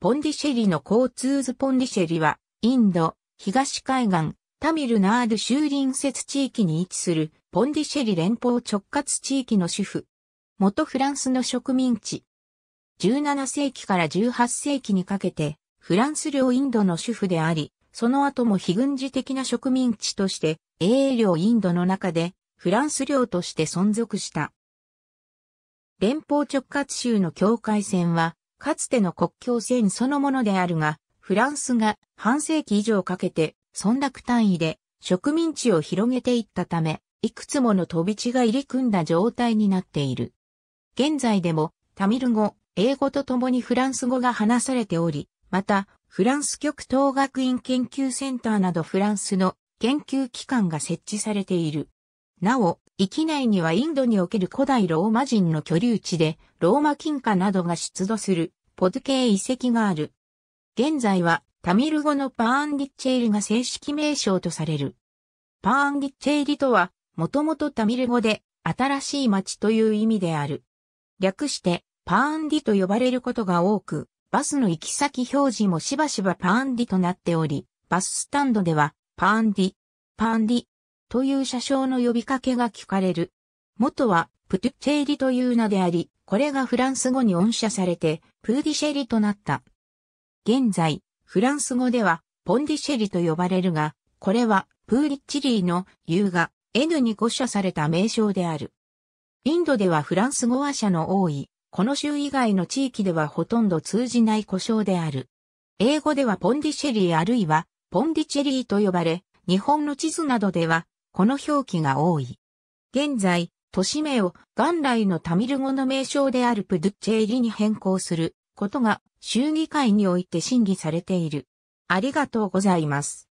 ポンディシェリの交通図ポンディシェリは、インド、東海岸、タミルナール州隣接地域に位置する、ポンディシェリ連邦直轄地域の主婦。元フランスの植民地。17世紀から18世紀にかけて、フランス領インドの主婦であり、その後も非軍事的な植民地として、英領インドの中で、フランス領として存続した。連邦直轄州の境界線は、かつての国境線そのものであるが、フランスが半世紀以上かけて、村落単位で植民地を広げていったため、いくつもの飛び地が入り組んだ状態になっている。現在でも、タミル語、英語とともにフランス語が話されており、また、フランス極東学院研究センターなどフランスの研究機関が設置されている。なお、域内にはインドにおける古代ローマ人の居留地で、ローマ金貨などが出土する、ポド系遺跡がある。現在は、タミル語のパーンディッチェイリが正式名称とされる。パーンディッチェイリとは、もともとタミル語で、新しい町という意味である。略して、パーンディと呼ばれることが多く、バスの行き先表示もしばしばパーンディとなっており、バススタンドでは、パーンディ、パーンディという車掌の呼びかけが聞かれる。元は、プトゥチェリという名であり、これがフランス語に音赦されて、プーディシェリとなった。現在、フランス語では、ポンディシェリと呼ばれるが、これは、プーリッチリーの U が N に誤写された名称である。インドではフランス語話者の多い、この州以外の地域ではほとんど通じない故障である。英語ではポンディシェリーあるいはポンディチェリーと呼ばれ、日本の地図などではこの表記が多い。現在、都市名を元来のタミル語の名称であるプドゥッチェイリに変更することが、州議会において審議されている。ありがとうございます。